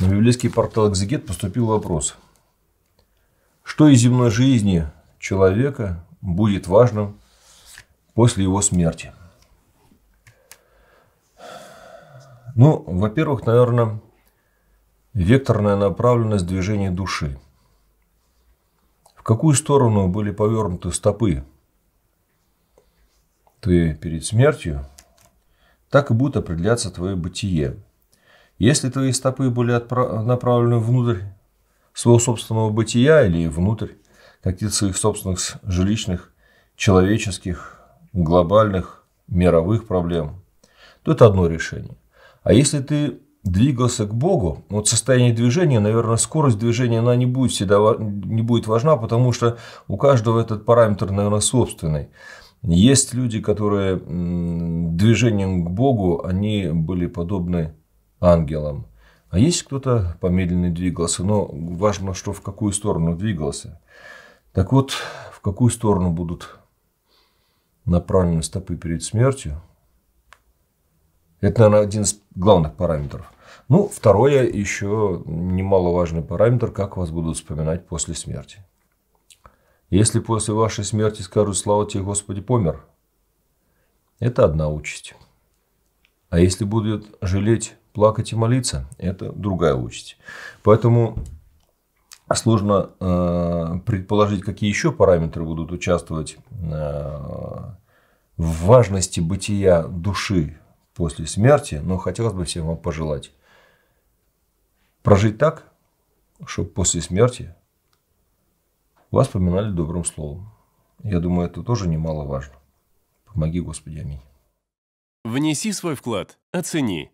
На библейский портал «Экзегет» поступил вопрос. Что из земной жизни человека будет важным после его смерти? Ну, во-первых, наверное, векторная направленность движения души. В какую сторону были повернуты стопы? Ты перед смертью, так и будет определяться твое бытие – если твои стопы были отправ... направлены внутрь своего собственного бытия или внутрь каких-то своих собственных жилищных, человеческих, глобальных, мировых проблем, то это одно решение. А если ты двигался к Богу, вот состояние движения, наверное, скорость движения, она не будет всегда не будет важна, потому что у каждого этот параметр, наверное, собственный. Есть люди, которые движением к Богу, они были подобны ангелом. А есть кто-то помедленно двигался, но важно, что в какую сторону двигался. Так вот, в какую сторону будут направлены стопы перед смертью? Это, наверное, один из главных параметров. Ну, второе, еще немаловажный параметр, как вас будут вспоминать после смерти. Если после вашей смерти скажут «Слава тебе, Господи, помер», это одна участь. А если будут жалеть плакать и молиться – это другая участь. Поэтому сложно э, предположить, какие еще параметры будут участвовать э, в важности бытия души после смерти, но хотелось бы всем вам пожелать прожить так, чтобы после смерти вас поминали добрым словом. Я думаю, это тоже немаловажно. Помоги, Господи, аминь. Внеси свой вклад, оцени